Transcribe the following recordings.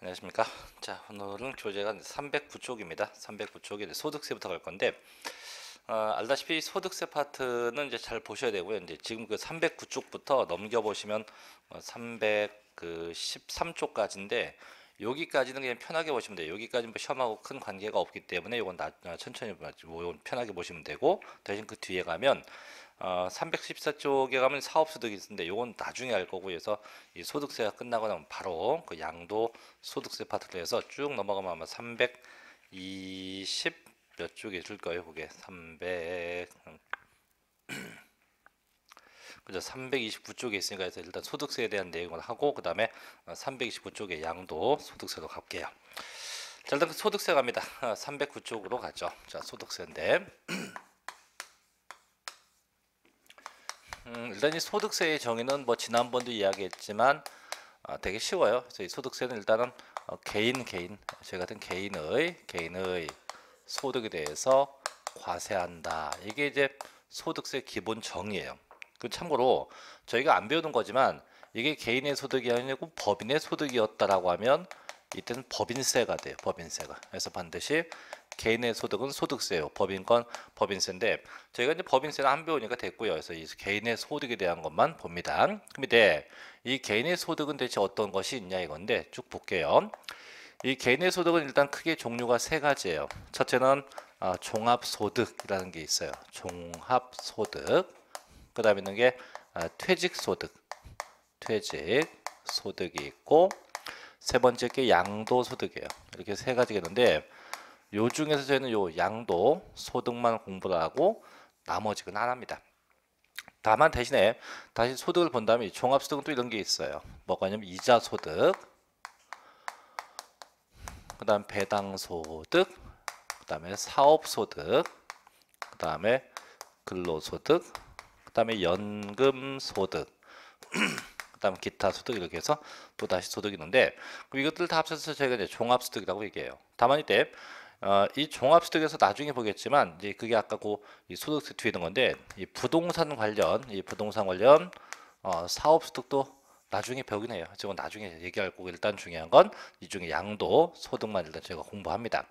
안녕하십니까 자 오늘은 교재가 309쪽입니다 309쪽에 소득세부터 갈 건데 어, 알다시피 소득세 파트는 이제 잘 보셔야 되고요 이제 지금 그 309쪽부터 넘겨 보시면 313쪽까지인데 어, 여기까지는 그냥 편하게 보시면 돼요. 여기까지는 뭐험하고큰 관계가 없기 때문에 이건 나, 나 천천히 뭐, 뭐 편하게 보시면 되고 대신 그 뒤에 가면 어, 314쪽에 가면 사업소득이 있는데 이건 나중에 알 거고 해서이 소득세가 끝나고 나면 바로 그 양도 소득세 파트로 해서 쭉 넘어가면 아마 320 몇 쪽에 줄 거예요. 그게 300 그죠? 329쪽에 있으니까 해서 일단 소득세에 대한 내용을 하고 그 다음에 329쪽의 어, 양도 소득세로 갈게요. 자 일단 그 소득세 갑니다. 309쪽으로 어, 가죠. 자 소득세인데 음, 일단 이 소득세의 정의는 뭐 지난번도 이야기했지만 아, 되게 쉬워요. 그래서 이 소득세는 일단은 어, 개인 개인 저 같은 개인의 개인의 소득에 대해서 과세한다. 이게 이제 소득세 기본 정의예요. 그 참고로 저희가 안 배우는 거지만 이게 개인의 소득이 아니고 법인의 소득이었다라고 하면 이때는 법인세가 돼요. 법인세가. 그래서 반드시 개인의 소득은 소득세요. 법인 건 법인세인데 저희가 이제 법인세는 안 배우니까 됐고요. 그래서 이 개인의 소득에 대한 것만 봅니다. 그럼 이제 이 개인의 소득은 대체 어떤 것이 있냐 이건데 쭉 볼게요. 이 개인의 소득은 일단 크게 종류가 세 가지예요. 첫째는 아, 종합소득이라는 게 있어요. 종합소득. 그 다음에 있는 게 아, 퇴직소득 퇴직 소득이 있고 세 번째 게 양도 소득이에요 이렇게 세 가지가 있는데 요 중에서 저희는 요 양도 소득만 공부를 하고 나머지 는안 합니다 다만 대신에 다시 소득을 본다음에 종합소득은 또 이런 게 있어요 뭐가 있냐면 이자소득 그 다음 배당소득 그 다음에 사업소득 그 다음에 근로소득 그다음에 연금 소득 그다음 기타 소득 이렇게 해서 또 다시 소득이 있는데 그럼 이것들 다 합쳐서 저희가 이제 종합 소득이라고 얘기해요. 다만 이때 어, 이 종합 소득에서 나중에 보겠지만 이제 그게 아까 그 이 소득 뒤에 있는 건데 이 부동산 관련 이 부동산 관련 어, 사업 소득도 나중에 벽이네요. 지금 나중에 얘기할 거고 일단 중요한 건이 중에 양도 소득만 일단 제가 공부합니다.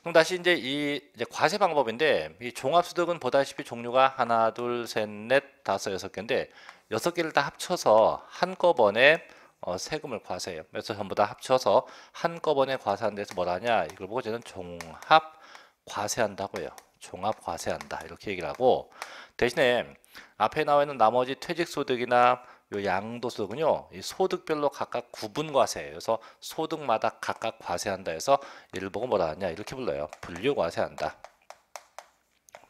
그럼 다시 이제 이 이제 과세 방법인데 이 종합소득은 보다시피 종류가 하나 둘셋넷 다섯 여섯 개인데 여섯 개를 다 합쳐서 한꺼번에 어, 세금을 과세해요. 그래서 전부 다 합쳐서 한꺼번에 과세한 데서 뭘 하냐 이걸 보고 저는 종합 과세한다고 해요. 종합 과세한다 이렇게 얘기를 하고 대신에 앞에 나와 있는 나머지 퇴직소득이나 요 양도소득은요. 이 소득별로 각각 구분 과세예요. 그래서 소득마다 각각 과세한다 해서 예를 보고 뭐라 하냐 이렇게 불러요. 분류 과세한다.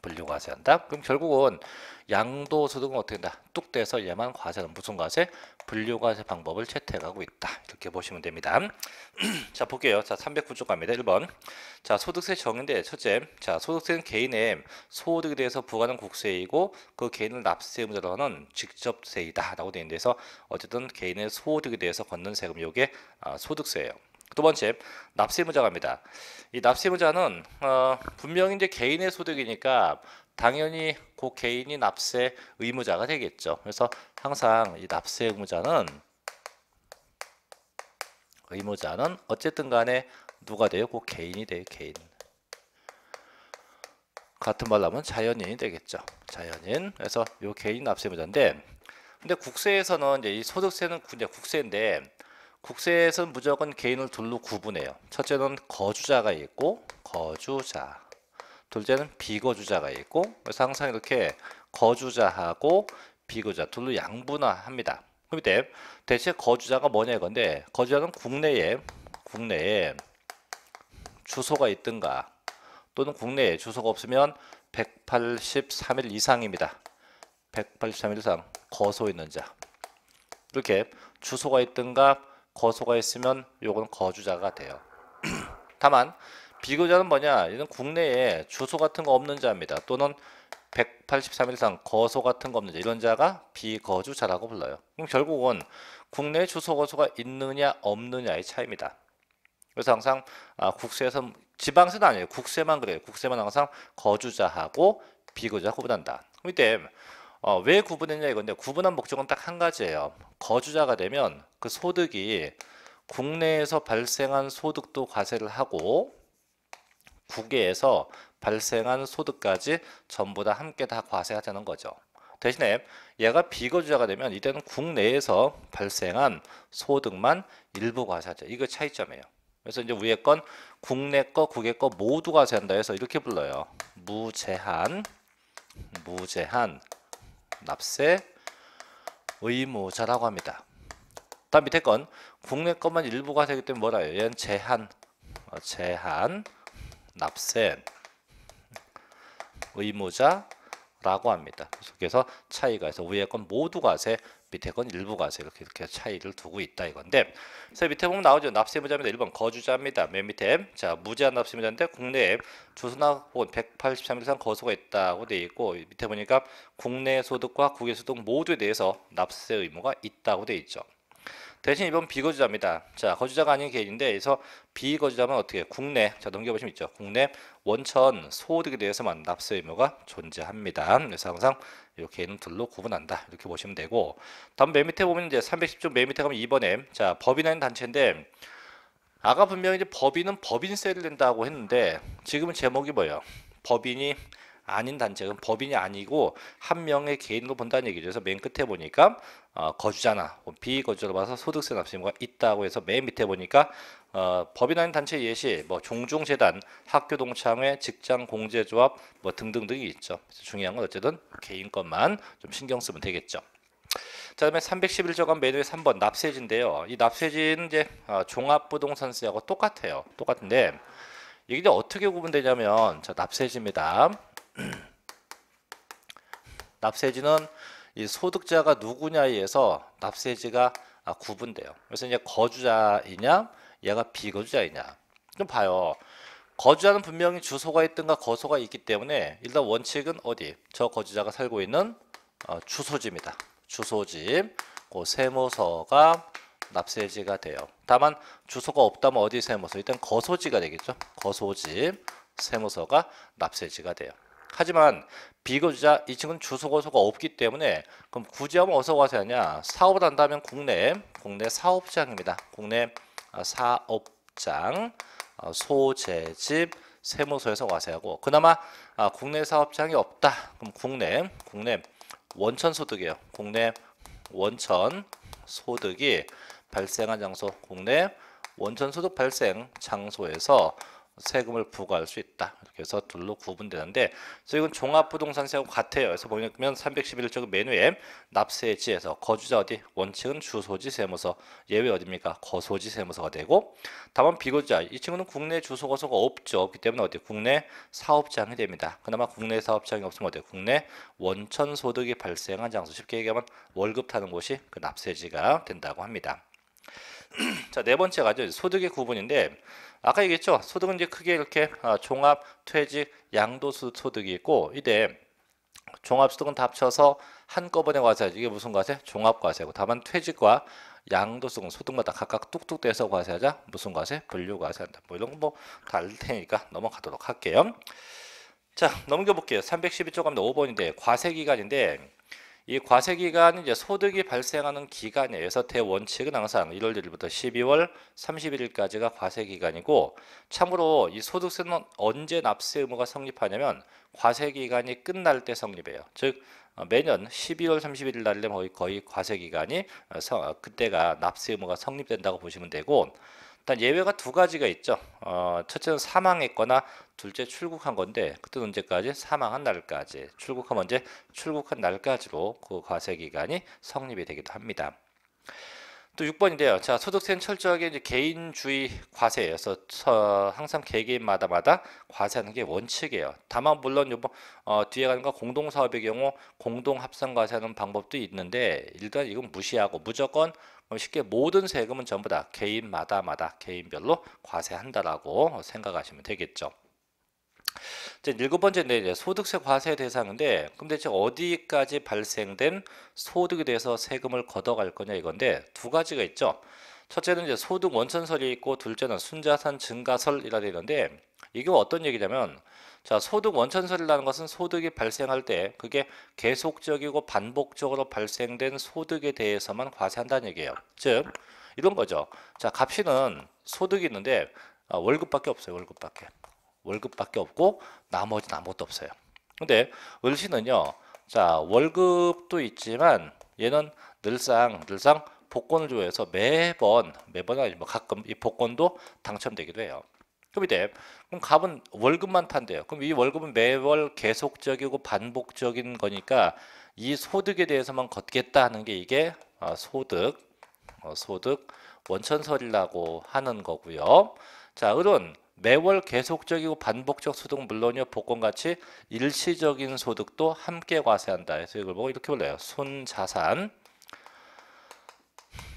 분류 과세한다. 그럼 결국은 양도 소득은 어떻게 된다? 뚝 떼서 얘만 과세는 무슨 과세? 분류 과세 방법을 채택하고 있다. 이렇게 보시면 됩니다. 자, 볼게요. 자, 309조 갑니다. 1번. 자, 소득세 정의인데 첫째. 자, 소득세는 개인의 소득에 대해서 부과하는 국세이고 그 개인을 납세 의무자로 하는 직접세이다라고 되어 있는데서 어쨌든 개인의 소득에 대해서 걷는 세금 요게 아, 소득세예요. 두 번째 납세무자가입니다. 이 납세무자는 어, 분명히 이제 개인의 소득이니까 당연히 그 개인이 납세 의무자가 되겠죠. 그래서 항상 이 납세 의무자는 의무자는 어쨌든 간에 누가 돼요? 그 개인이 돼요. 개인. 같은 말로 하면 자연인이 되겠죠. 자연인. 그래서 요 개인 납세의무자인데 근데 국세에서는 이제 이 소득세는 국세인데 국세에서는 무조건 개인을 둘로 구분해요. 첫째는 거주자가 있고 거주자. 둘째는 비거주자가 있고 그래서 항상 이렇게 거주자하고 비거주자 둘로 양분화합니다. 그때 대체 거주자가 뭐냐 이건데 거주자는 국내에 국내에 주소가 있든가 또는 국내에 주소가 없으면 183일 이상입니다. 183일 이상 거소 있는 자 이렇게 주소가 있든가 거소가 있으면 요건 거주자가 돼요. 다만 비교자는 뭐냐? 이는 국내에 주소 같은 거 없는 자입니다. 또는 183일 이상 거소 같은 거 없는 자 이런 자가 비거주자라고 불러요. 그럼 결국은 국내 주소 거소가 있느냐 없느냐의 차이입니다. 그래서 항상 아, 국세에서 지방세는 아니에요. 국세만 그래요. 국세만 항상 거주자하고 비거주자 구분한다. 이때 어, 왜 구분했냐 이건데 구분한 목적은 딱 한 가지예요. 거주자가 되면 그 소득이 국내에서 발생한 소득도 과세를 하고 국외에서 발생한 소득까지 전부 다 함께 다 과세하자는 거죠. 대신에 얘가 비거주자가 되면 이때는 국내에서 발생한 소득만 일부 과세하죠. 이거 차이점이에요. 그래서 이제 위에 건 국내 거, 국외 거 모두 과세한다 해서 이렇게 불러요. 무제한, 무제한 납세 의무자라고 합니다. 다 밑에 건 국내 것만 일부가 되기 때문에 뭐라 해요? 얘는 제한, 어, 제한 납세 의무자라고 합니다. 그래서 차이가 있어. 위에 건 모두가 세, 밑에 건 일부가세 이렇게 이렇게 차이를 두고 있다 이건데 그래서 밑에 보면 나오죠 납세무자입니다 1번 거주자입니다 맨 밑에 자 무제한 납세무자인데 국내에 주소나 혹은 183일 이상 거소가 있다고 돼 있고 밑에 보니까 국내 소득과 국외 소득 모두에 대해서 납세 의무가 있다고 돼 있죠 대신 이번 비거주자입니다. 자, 거주자가 아닌 개인인데 그래서 비거주자면 어떻게 국내 자 넘겨보시면 있죠. 국내 원천 소득에 대해서만 납세 의무가 존재합니다. 그래서 항상 이개인 둘로 구분한다 이렇게 보시면 되고 다음 맨 밑에 보면 이제 310조 맨 밑에 가면 2번에 자 법인은 단체인데 아까 분명히 이제 법인은 법인세를 낸다고 했는데 지금은 제목이 뭐예요? 법인이 아닌 단체는 법인이 아니고 한 명의 개인으로 본다는 얘기죠. 그래서 맨 끝에 보니까 어, 거주자나 비거주자로 봐서 소득세 납세의무가 있다고 해서 맨 밑에 보니까 어, 법인 아닌 단체 예시, 뭐 종중재단, 학교 동창회, 직장 공제조합 뭐 등등등이 있죠. 중요한 건 어쨌든 개인 것만 좀 신경 쓰면 되겠죠. 자, 다음에 311조건 메뉴의 3번 납세지인데요. 이 납세지는 이제 어, 종합부동산세하고 똑같아요. 똑같은데 이게 어떻게 구분되냐면 자, 납세지입니다. 납세지는 이 소득자가 누구냐에 의해서 납세지가 아, 구분돼요. 그래서 이제 거주자이냐, 얘가 비거주자이냐. 그 봐요. 거주자는 분명히 주소가 있든가 거소가 있기 때문에 일단 원칙은 어디? 저 거주자가 살고 있는 어, 주소지입니다. 주소집, 그 세무서가 납세지가 돼요. 다만 주소가 없다면 어디 세무서? 일단 거소지가 되겠죠. 거소집, 세무서가 납세지가 돼요. 하지만 비거주자 이 친구는 주소거소가 없기 때문에 그럼 굳이 하면 어디서 가서 하냐 사업을 한다면 국내 국내 사업장입니다 국내 아, 사업장 어, 소재집 세무서에서 와서 하고 그나마 아, 국내 사업장이 없다 그럼 국내 국내 원천 소득이에요 국내 원천 소득이 발생한 장소 국내 원천 소득 발생 장소에서 세금을 부과할 수 있다. 이렇게 해서 둘로 구분되는데 그래서 이건 종합부동산세하고 같아요. 그래서 보면 311조금 메뉴에 납세지에서 거주자 어디 원칙은 주소지 세무서 예외 어디입니까? 거소지 세무서가 되고 다만 비거주자 이 친구는 국내 주소거소가 없죠. 없기 때문에 어디 국내 사업장이 됩니다. 그나마 국내 사업장이 없으면 어디 국내 원천 소득이 발생한 장소 쉽게 얘기하면 월급 타는 곳이 그 납세지가 된다고 합니다. 자, 네 번째 가죠. 소득의 구분인데 아까 얘기했죠. 소득은 이제 크게 이렇게 아, 종합, 퇴직, 양도소 소득이 있고 이때 종합소득은 다 합쳐서 한꺼번에 과세. 이게 무슨 과세? 종합과세고. 다만 퇴직과 양도소득은 소득마다 각각 뚝뚝 떼서 과세하자. 무슨 과세? 분류 과세한다. 뭐 이런 거뭐 다알 테니까 넘어가도록 할게요. 자, 넘겨볼게요. 312조 가면 5번인데 과세 기간인데 이 과세 기간은 이제 소득이 발생하는 기간이에요. 여태 원칙은 항상 1월 1일부터 12월 31일까지가 과세 기간이고 참고로 이 소득세는 언제 납세 의무가 성립하냐면 과세 기간이 끝날 때 성립해요. 즉 어, 매년 12월 31일 날 되면 거의 과세 기간이 어, 어, 그때가 납세 의무가 성립된다고 보시면 되고 일단 예외가 두 가지가 있죠. 어, 첫째는 사망했거나 둘째 출국한 건데 그때 언제까지? 사망한 날까지. 출국하면 이제 출국한 날까지로 그 과세 기간이 성립이 되기도 합니다. 또 6번인데요. 자, 소득세는 철저하게 이제 개인주의 과세예요. 서 항상 개개인마다 마다 과세하는 게 원칙이에요. 다만 물론 요번 어, 뒤에 가는 거 공동 사업의 경우 공동 합산 과세하는 방법도 있는데 일단 이건 무시하고 무조건 뭐 쉽게 모든 세금은 전부 다 개인마다 마다 개인별로 과세한다라고 생각하시면 되겠죠. 이제 일곱 번째인데 이제 소득세 과세 대상인데 그럼 대체 어디까지 발생된 소득에 대해서 세금을 걷어갈 거냐 이건데 두 가지가 있죠. 첫째는 이제 소득 원천설이 있고 둘째는 순자산 증가설이라 되는데 이게 어떤 얘기냐면 자 소득 원천설이라는 것은 소득이 발생할 때 그게 계속적이고 반복적으로 발생된 소득에 대해서만 과세한다는 얘기예요. 즉 이런 거죠. 자 값이는 소득이 있는데 아, 월급밖에 없어요. 월급밖에. 월급밖에 없고 나머지는 아무것도 없어요. 근데 을씨는요. 자 월급도 있지만 얘는 늘상 늘상 복권을 좋아해서 매번 매번 아니 뭐 가끔 이 복권도 당첨되기도 해요. 그럼 이제 그럼 갑은 월급만 탄대요. 그럼 이 월급은 매월 계속적이고 반복적인 거니까 이 소득에 대해서만 걷겠다 하는 게 이게 어, 소득 어, 소득 원천설이라고 하는 거고요. 자, 을은 매월 계속적이고 반복적 소득 물론요 복권같이 일시적인 소득도 함께 과세한다. 해서 이걸 보고 이렇게 불러요. 순자산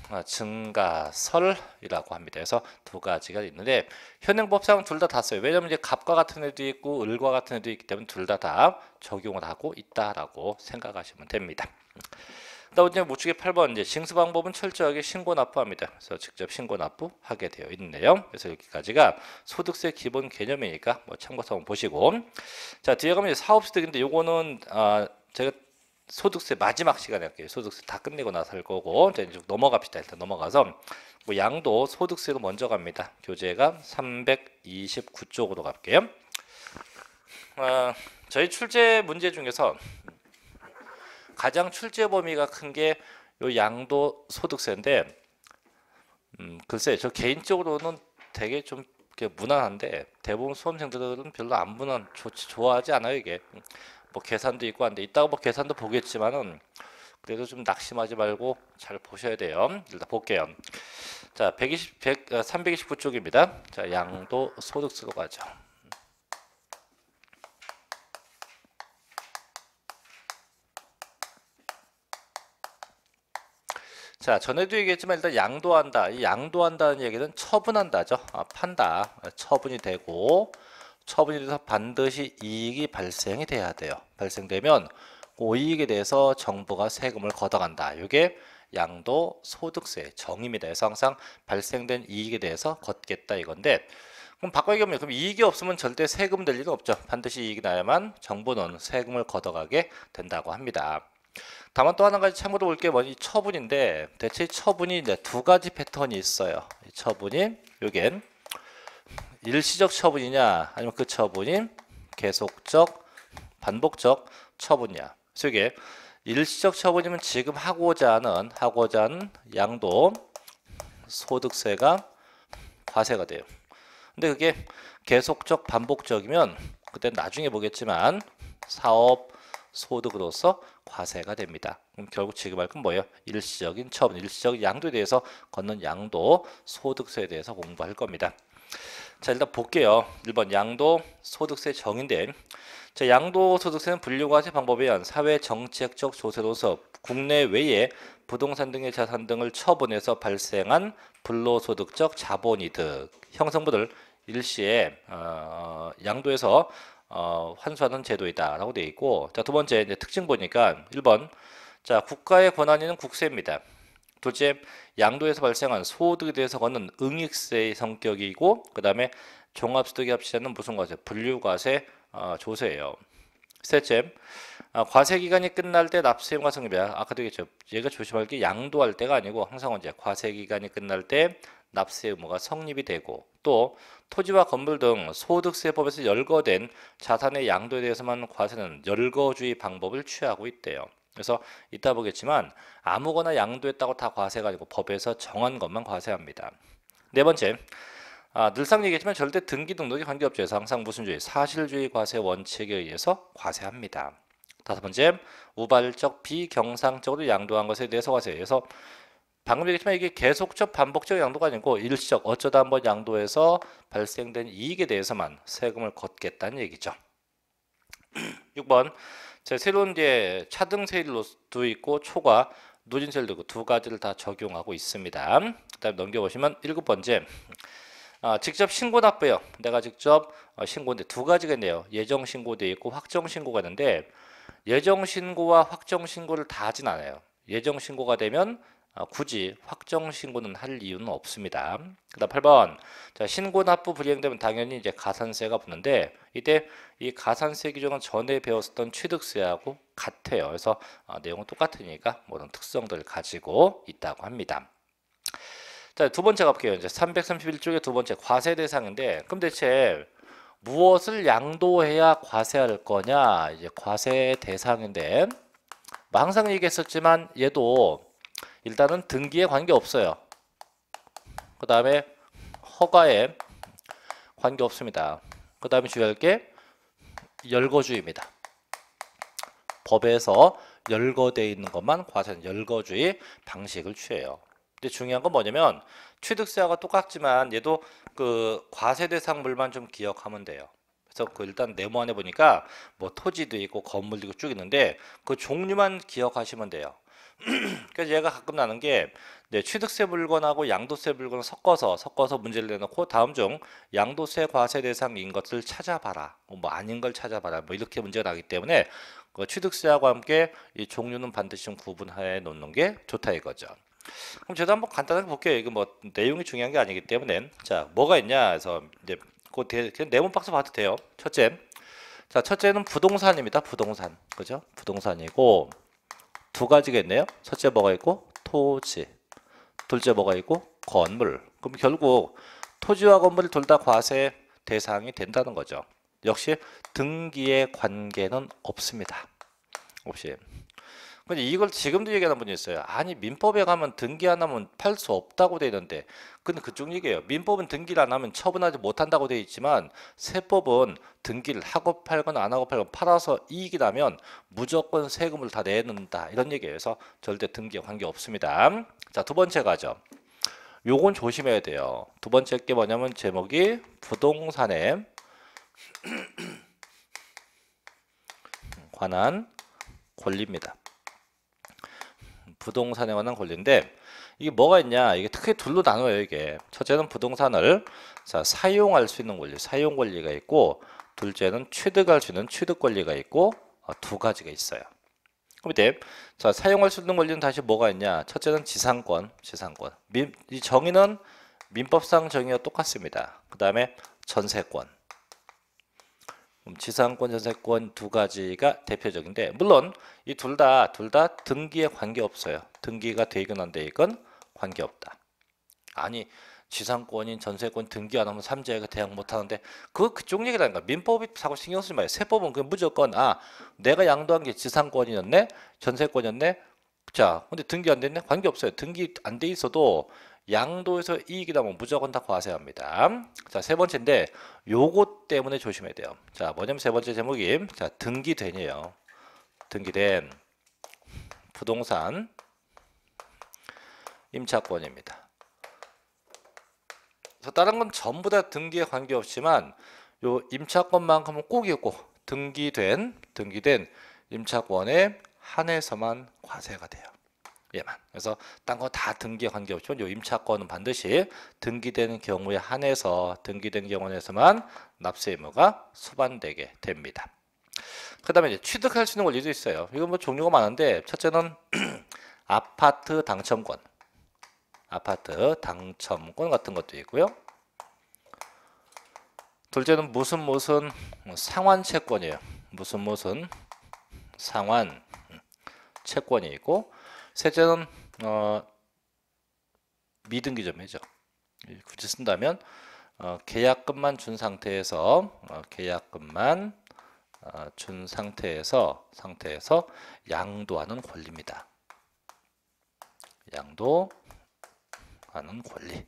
아, 증가설이라고 합니다. 그래서 두 가지가 있는데 현행법상 둘다 다 써요. 왜냐면 이제 갑과 같은 애도 있고 을과 같은 애도 있기 때문에 둘 다 다 적용을 하고 있다라고 생각하시면 됩니다. 다운제 우측에 8번 이제 징수 방법은 철저하게 신고 납부합니다. 그래서 직접 신고 납부하게 되어 있네요. 그래서 여기까지가 소득세 기본 개념이니까 뭐 참고서 한번 보시고 자 뒤에 가면 이제 사업소득인데 요거는 아 제가 소득세 마지막 시간에 할게요. 소득세 다 끝내고 나서 할 거고 이제 쭉 넘어갑시다. 일단 넘어가서 뭐 양도 소득세로 먼저 갑니다. 교재가 329쪽으로 갈게요. 아, 저희 출제 문제 중에서 가장 출제 범위가 큰 게 요 양도 소득세인데 음 글쎄 저 개인적으로는 되게 좀 무난한데 대부분 수험생들은 별로 안 무난 좋, 좋아하지 않아요 이게 뭐 계산도 있고 한데 이따가 뭐 계산도 보겠지만은 그래도 좀 낙심하지 말고 잘 보셔야 돼요. 일단 볼게요. 자, 120, 100, 329쪽입니다. 자, 양도 소득세로 가죠. 자, 전에도 얘기했지만 일단 양도한다. 이 양도한다는 얘기는 처분한다죠. 아, 판다. 처분이 되고 처분이 돼서 반드시 이익이 발생이 돼야 돼요. 발생되면 그 이익에 대해서 정부가 세금을 걷어간다. 이게 양도 소득세 정입니다. 그래서 항상 발생된 이익에 대해서 걷겠다 이건데 그럼 바꿔 얘기하면 그럼 이익이 없으면 절대 세금 낼 리가 없죠. 반드시 이익이 나야만 정부는 세금을 걷어가게 된다고 합니다. 다만 또 하나 가지 참고로 볼게 뭐니 처분인데 대체 처분이 이제 두 가지 패턴이 있어요. 이 처분이 요게 일시적 처분이냐 아니면 그 처분이 계속적 반복적 처분이냐. 그래서 이게 일시적 처분이면 지금 하고자 하는 하고자 하는 양도 소득세가 과세가 돼요. 근데 그게 계속적 반복적이면 그때 나중에 보겠지만 사업 소득으로서 과세가 됩니다. 그럼 결국 지급할건 뭐예요? 일시적인 처분, 일시적인 양도에 대해서 걷는 양도 소득세에 대해서 공부할 겁니다. 자 일단 볼게요. 1번 양도 소득세 정인데자 양도 소득세는 분류과세 방법에 의한 사회 정책적 조세로서 국내 외에 부동산 등의 자산 등을 처분해서 발생한 불로소득적 자본이득 형성분을 일시에 어, 어 양도해서 어, 환수하는 제도이다라고 되어 있고 자 두 번째 이제 특징 보니까 1번 자 국가의 권한에는 국세입니다. 둘째 양도에서 발생한 소득에 대해서 걷는 응익세의 성격이고 그 다음에 종합소득이 합치자는 무슨 과세 분류과세 어, 조세예요. 셋째 아, 과세 기간이 끝날 때 납세용 과성립이야 아까도 얘기했죠. 얘가 조심할 게 양도할 때가 아니고 항상 언제 과세 기간이 끝날 때 납세 의무가 성립이 되고 또 토지와 건물 등 소득세법에서 열거된 자산의 양도에 대해서만 과세는 열거주의 방법을 취하고 있대요. 그래서 이따 보겠지만 아무거나 양도했다고 다 과세가 아니고 법에서 정한 것만 과세합니다. 네 번째, 아, 늘상 얘기했지만 절대 등기 등록이 관계없죠. 항상 무슨 주의? 사실주의 과세 원칙에 의해서 과세합니다. 다섯 번째, 우발적 비경상적으로 양도한 것에 대해서 과세해서 방금 얘기했지만 이게 계속적 반복적 양도가 아니고 일시적 어쩌다 한번 양도해서 발생된 이익에 대해서만 세금을 걷겠다는 얘기죠. 6번 제 새로운 뒤에 차등세율도 있고 초과 누진세율도 있고 두 가지를 다 적용하고 있습니다. 그다음 넘겨보시면 7번째 아, 직접 신고 납부요. 내가 직접 어, 신고인데 두 가지가 있네요. 예정 신고도 있고 확정 신고가 있는데 예정 신고와 확정 신고를 다 하진 않아요. 예정 신고가 되면 아, 굳이 확정 신고는 할 이유는 없습니다. 그다음 8번. 자, 신고 납부 불이행되면 당연히 이제 가산세가 붙는데 이때 이 가산세 기준은 전에 배웠었던 취득세하고 같아요. 그래서 어, 내용은 똑같으니까 모든 특성들을 가지고 있다고 합니다. 자, 두 번째 가볼게요. 이제 331쪽의 두 번째 과세 대상인데 그럼 대체 무엇을 양도해야 과세할 거냐? 이제 과세 대상인데 뭐 항상 얘기했었지만 얘도 일단은 등기에 관계없어요. 그 다음에 허가에 관계없습니다. 그 다음에 주의할 게 열거주의입니다. 법에서 열거되어 있는 것만 과세는 열거주의 방식을 취해요. 근데 중요한 건 뭐냐면 취득세와 똑같지만 얘도 그 과세 대상물만 좀 기억하면 돼요. 그래서 그 일단 네모 안에 보니까 뭐 토지도 있고 건물도 있고 쭉 있는데 그 종류만 기억하시면 돼요. 그래서 얘가 가끔 나는 게 네, 취득세 물건하고 양도세 물건 을 섞어서 섞어서 문제를 내놓고 다음 중 양도세 과세 대상인 것을 찾아봐라 뭐, 뭐 아닌 걸 찾아봐라 뭐 이렇게 문제가 나기 때문에 그 취득세하고 함께 이 종류는 반드시 구분해 놓는 게 좋다 이거죠. 그럼 저도 한번 간단하게 볼게요. 이거 뭐 내용이 중요한 게 아니기 때문에 자 뭐가 있냐 해서 이제 그 네모 박스 봐도 돼요. 첫째, 자 첫째는 부동산입니다. 부동산 그죠? 부동산이고 두가지겠네요 첫째 뭐가 있고 토지, 둘째 뭐가 있고 건물. 그럼 결국 토지와 건물이 둘다 과세 대상이 된다는 거죠. 역시 등기의 관계는 없습니다. 없이. 근데 이걸 지금도 얘기하는 분이 있어요. 아니 민법에 가면 등기 안 하면 팔 수 없다고 돼는데 근데 그쪽 얘기예요. 민법은 등기를 안 하면 처분하지 못한다고 돼 있지만 세법은 등기를 하고 팔건 안 하고 팔건 팔아서 이익이 나면 무조건 세금을 다 내는다 이런 얘기예요. 그래서 절대 등기에 관계 없습니다. 자두 번째 가죠. 요건 조심해야 돼요. 두 번째 게 뭐냐면 제목이 부동산에 관한 권리입니다. 부동산에 관한 권리인데 이게 뭐가 있냐? 이게 특히 둘로 나눠요, 이게. 첫째는 부동산을 자, 사용할 수 있는 권리, 사용 권리가 있고 둘째는 취득할 수 있는 취득 권리가 있고 어, 두 가지가 있어요. 그때 자, 사용할 수 있는 권리는 다시 뭐가 있냐? 첫째는 지상권, 지상권. 민, 이 정의는 민법상 정의와 똑같습니다. 그다음에 전세권. 음, 지상권, 전세권 두 가지가 대표적인데 물론 이 둘 다 둘 다 등기에 관계 없어요. 등기가 되건 안 되건 관계 없다. 아니 지상권인 전세권 등기 안 하면 삼자가 대항 못 하는데 그 그쪽 얘기라니까 민법이 사고 신경 쓰지 마요. 세법은 그 무조건 아 내가 양도한 게 지상권이었네 전세권이었네 자 근데 등기 안 됐네 관계 없어요. 등기 안 돼 있어도 양도에서 이익이 나면 무조건 다과세 합니다. 자, 세 번째인데 요것 때문에 조심해야 돼요. 자, 뭐냐면 세 번째 제목이 자, 등기된이에요. 등기된 부동산 임차권입니다. 그래서 다른 건 전부 다 등기에 관계없지만 요 임차권만큼은 꼭 있고 등기된 등기된 임차권에 한해서만 과세가 돼요. 예만. 그래서 딴거다 등기한 게 없지만 요 임차권은 반드시 등기된 경우에 한해서 등기된 경우에서만 납세 의무가 수반되게 됩니다. 그다음에 이제 취득할 수 있는 권리도 있어요. 이건 뭐 종류가 많은데 첫째는 아파트 당첨권, 아파트 당첨권 같은 것도 있고요. 둘째는 무슨 무슨 상환 채권이에요. 무슨 무슨 상환 채권이 있고 셋째는 어, 미등기 점이죠 굳이 쓴다면 어, 계약금만 준 상태에서 어, 계약금만 어, 준 상태에서 상태에서 양도하는 권리입니다. 양도하는 권리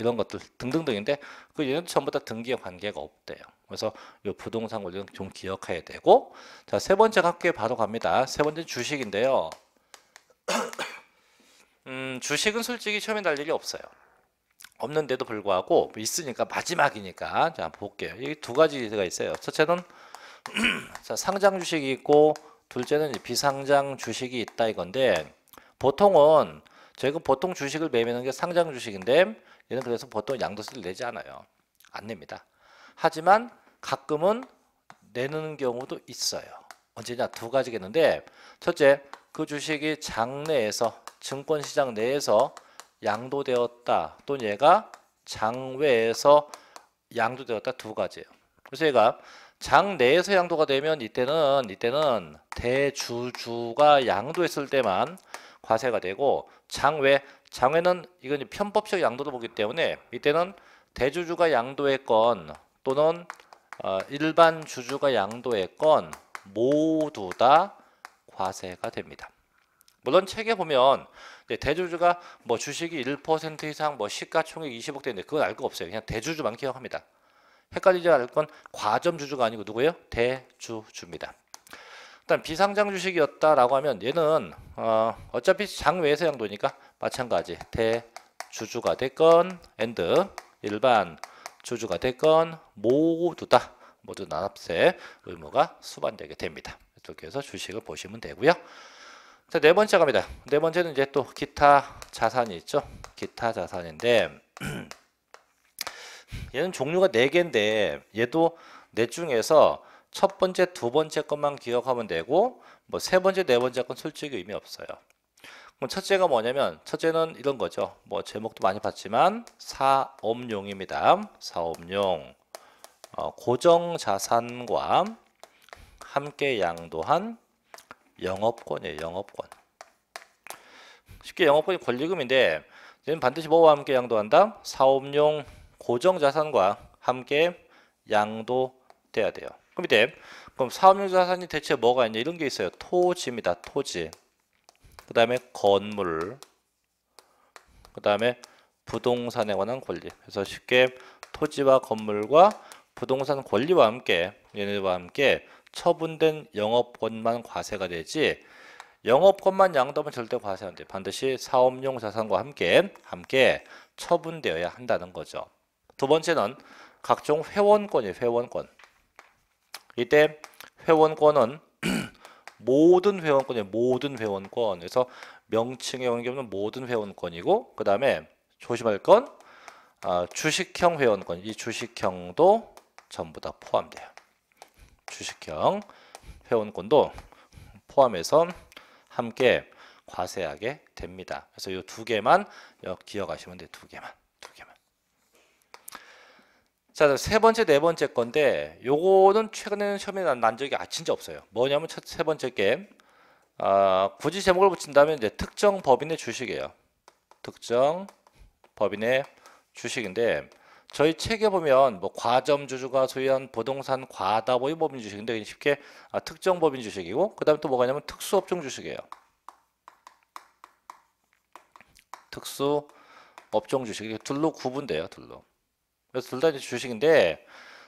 이런 것들 등등등인데 그 얘는 전부 다 등기에 관계가 없대요. 그래서 이 부동산 권리는 좀 기억해야 되고 자 세 번째 학교에 바로 갑니다. 세 번째 주식인데요. 음, 주식은 솔직히 처음에날 일이 없어요. 없는데도 불구하고 있으니까 마지막이니까 자 볼게요. 이게 두 가지가 있어요. 첫째는 자, 상장 주식이 있고 둘째는 비상장 주식이 있다 이건데 보통은 저희가 보통 주식을 매매하는 게 상장 주식인데 얘는 그래서 보통 양도세를 내지 않아요. 안 냅니다. 하지만 가끔은 내는 경우도 있어요. 언제냐 두 가지겠는데 첫째 그 주식이 장내에서 증권시장 내에서 양도되었다 또는 얘가 장외에서 양도되었다 두 가지예요. 그래서 얘가 장내에서 양도가 되면 이때는 이때는 대주주가 양도했을 때만 과세가 되고 장외 장외는 이건 편법적 양도로 보기 때문에 이때는 대주주가 양도했건 또는 어, 일반 주주가 양도했건 모두 다 과세가 됩니다. 물론 책에 보면 대주주가 뭐 주식이 1% 이상 뭐 시가총액 20억 대인데 그건 알 거 없어요. 그냥 대주주만 기억합니다. 헷갈리지 않을 건 과점 주주가 아니고 누구예요? 대주주입니다. 일단 비상장 주식이었다라고 하면 얘는 어, 어차피 장외에 양도니까 마찬가지 대주주가 됐건 엔드 일반 주주가 됐건 모두 다 모두 납세 의무가 수반되게 됩니다. 이렇게 해서 주식을 보시면 되고요. 자, 네 번째 갑니다. 네 번째는 이제 또 기타 자산이 있죠. 기타 자산인데 얘는 종류가 네 개인데 얘도 넷 중에서 첫 번째, 두 번째 것만 기억하면 되고 뭐 세 번째, 네 번째 건 솔직히 의미 없어요. 그럼 첫째가 뭐냐면 첫째는 이런 거죠. 뭐 제목도 많이 봤지만 사업용입니다. 사업용 어, 고정 자산과 함께 양도한 영업권이에요. 영업권. 쉽게 영업권이 권리금인데 얘는 반드시 뭐와 함께 양도한다? 사업용 고정자산과 함께 양도돼야 돼요. 그럼 이때 그럼 사업용 자산이 대체 뭐가 있냐 이런 게 있어요. 토지입니다. 토지. 그 다음에 건물. 그 다음에 부동산에 관한 권리. 그래서 쉽게 토지와 건물과 부동산 권리와 함께 얘네와 함께 처분된 영업권만 과세가 되지 영업권만 양도하면 절대 과세 안 돼. 반드시 사업용 자산과 함께 함께 처분되어야 한다는 거죠. 두 번째는 각종 회원권이 회원권. 이때 회원권은 모든 회원권이 모든 회원권. 그래서 명칭의 경우는 모든 회원권이고 그다음에 조심할 건 아, 주식형 회원권. 이 주식형도 전부 다 포함돼요. 주식형 회원권도 포함해서 함께 과세하게 됩니다. 그래서 이 두 개만 기억하시면 돼요. 두 개만. 두 개만. 자, 세 번째, 네 번째 건데 요거는 최근에는 시험에 난, 난 적이 아, 진짜 없어요. 뭐냐면 첫, 세 번째 게 아, 굳이 제목을 붙인다면 이제 특정 법인의 주식이에요. 특정 법인의 주식인데 저희 책에 보면 뭐 과점 주주가 소유한 부동산 과다보유 법인 주식인데 쉽게 아, 특정 법인 주식이고 그다음에 또 뭐가냐면 있 특수업종 주식이에요. 특수 업종 주식이 둘로 구분돼요, 둘로. 그래서 둘 다 주식인데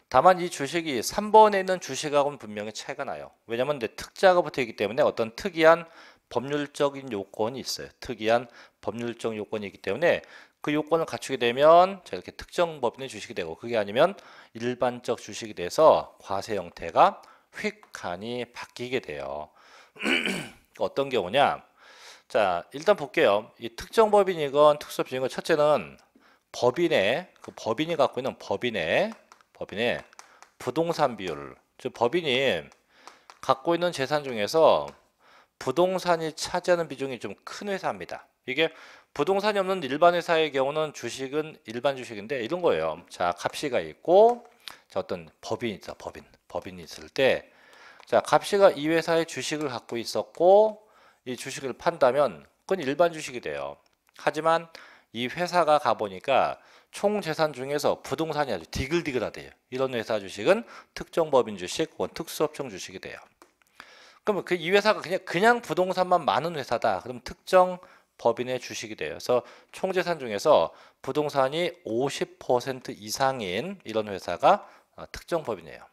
다만 이 주식이 3번에 있는 주식하고는 분명히 차이가 나요. 왜냐면 내 특자가 붙어 있기 때문에 어떤 특이한 법률적인 요건이 있어요. 특이한 법률적 요건이 있기 때문에 그 요건을 갖추게 되면 자 이렇게 특정 법인의 주식이 되고 그게 아니면 일반적 주식이 돼서 과세 형태가 휙하이 바뀌게 돼요. 어떤 경우냐? 자 일단 볼게요. 이 특정 법인이건 특수법인이건 첫째는 법인의 그 법인이 갖고 있는 법인의 법인의 부동산 비율, 즉 법인이 갖고 있는 재산 중에서 부동산이 차지하는 비중이 좀 큰 회사입니다. 이게 부동산이 없는 일반 회사의 경우는 주식은 일반 주식인데 이런 거예요. 자, 값시가 있고 자, 어떤 법인이 있다. 법인. 법인이 있을 때 자, 값시가 이 회사의 주식을 갖고 있었고 이 주식을 판다면 그건 일반 주식이 돼요. 하지만 이 회사가 가보니까 총 재산 중에서 부동산이 아주 디글디글하대요. 이런 회사 주식은 특정 법인 주식 혹은 특수업종 주식이 돼요. 그러면 그 이 회사가 그냥 그냥 부동산만 많은 회사다. 그럼 특정 법인의 주식이 되어서 총재산 중에서 부동산이 50% 이상인 이런 회사가 어, 특정 법인이에요.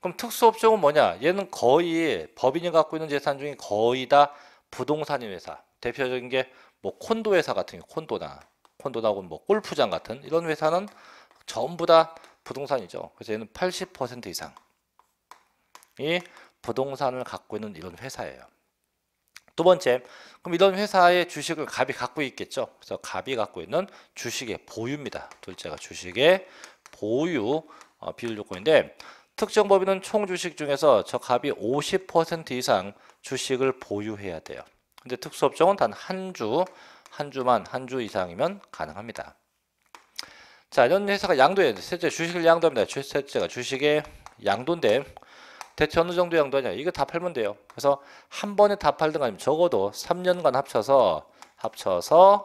그럼 특수업종은 뭐냐? 얘는 거의 법인이 갖고 있는 재산 중에 거의 다 부동산인 회사. 대표적인 게 뭐 콘도 회사 같은 게 콘도나 콘도나 혹은 뭐 골프장 같은 이런 회사는 전부 다 부동산이죠. 그래서 얘는 80% 이상이 부동산을 갖고 있는 이런 회사예요. 두 번째, 그럼 이런 회사의 주식을 갑이 갖고 있겠죠. 그래서 갑이 갖고 있는 주식의 보유입니다. 둘째가 주식의 보유 어, 비율 요건인데 특정 법인은 총 주식 중에서 저 갑이 50% 이상 주식을 보유해야 돼요. 근데 특수업종은 단 한 주, 한 주만 한 주 이상이면 가능합니다. 자, 이런 회사가 양도예요. 셋째 주식을 양도합니다. 셋째가 주식의 양도인데 대체 어느 정도 양도하냐 이거 다 팔면 돼요 그래서 한 번에 다 팔든 가 아니면 적어도 3년간 합쳐서 합쳐서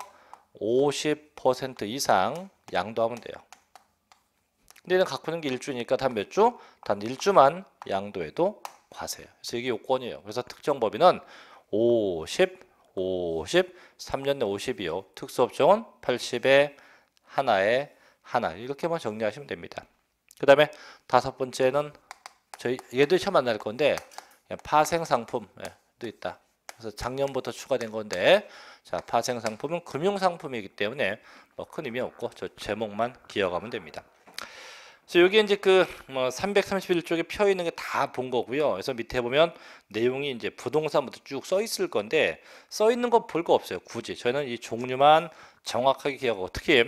50% 이상 양도하면 돼요 근데 얘는 가꾸는 게 1주니까 단 몇 주? 단 1주만 양도해도 과세예요 그래서 이게 요건이에요 그래서 특정 법인은 50, 50, 3년 내 50이요 특수업종은 80에 하나에 하나 이렇게만 정리하시면 됩니다 그 다음에 다섯 번째는 저희 얘도 처음 만날 건데 예, 파생 상품도 예, 있다. 그래서 작년부터 추가된 건데 자 파생 상품은 금융 상품이기 때문에 뭐 큰 의미 없고 저 제목만 기억하면 됩니다. 여기 이제 그 뭐 331쪽에 펴 있는 게 다 본 거고요. 그래서 밑에 보면 내용이 이제 부동산부터 쭉 써 있을 건데 써 있는 거 볼 거 없어요. 굳이 저는 희이 종류만 정확하게 기억하고 특히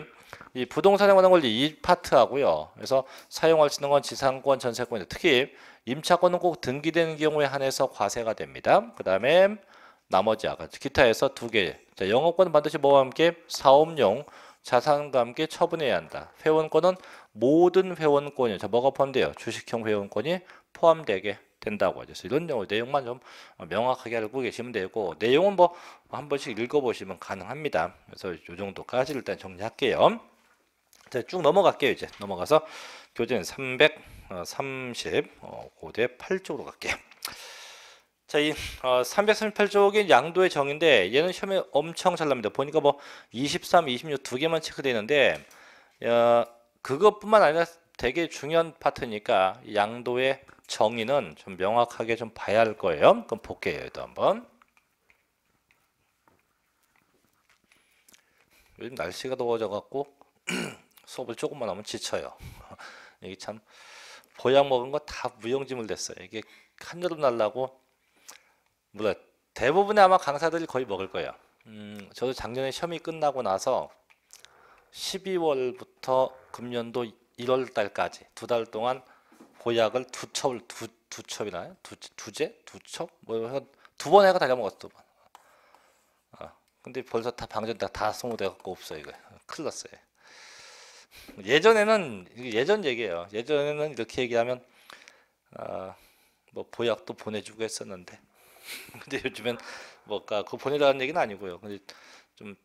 이 부동산에 관한 권리 이 파트하고요. 그래서 사용할 수 있는 건 지상권, 전세권, 인데 특히 임차권은 꼭 등기되는 경우에 한해서 과세가 됩니다. 그 다음에 나머지 아까 기타에서 두 개. 자, 영업권은 반드시 뭐와 함께 사업용 자산과 함께 처분해야 한다. 회원권은 모든 회원권이 요자 뭐가 포함돼요? 주식형 회원권이 포함되게 된다고 하죠. 이런 경우 내용만 좀 명확하게 알고 계시면 되고 내용은 뭐 한 번씩 읽어보시면 가능합니다. 그래서 이 정도까지 일단 정리할게요. 쭉 넘어갈게요 이제 넘어가서 교재는 3 3 어, 0고대 어, 8쪽으로 갈게요 자, 이 어, 338쪽인 양도의 정인데 얘는 시험에 엄청 잘 납니다. 보니까 뭐 23, 26 두 개만 체크되어 있는데 어, 그것뿐만 아니라 되게 중요한 파트니까 양도의 정의는 좀 명확하게 좀 봐야 할 거예요. 그럼 볼게요. 또 한번. 요즘 날씨가 더워져 갖고 어, 수업을 조금만 하면 지쳐요. 이게 참 보약 먹은 거 다 무용지물 됐어요. 이게 한여름 날라고 물론 대부분의 아마 강사들이 거의 먹을 거예요. 음, 저도 작년에 시험이 끝나고 나서 12월부터 금년도 1월 달까지 두 달 동안 보약을 두 첩을 두, 두 첩이나 두 두제 두첩 뭐 두번 해가 달려 먹었어 두 번. 아, 근데 벌써 다 방전 다다 소모돼 갖고 없어 이거. 큰일 났어요. 예전에는 예전 얘기예요. 예전에는 이렇게 얘기하면 어, 뭐 보약도 보내주고 했었는데 근데 요즘엔 뭐까 그 보내라는 얘기는 아니고요. 근데 좀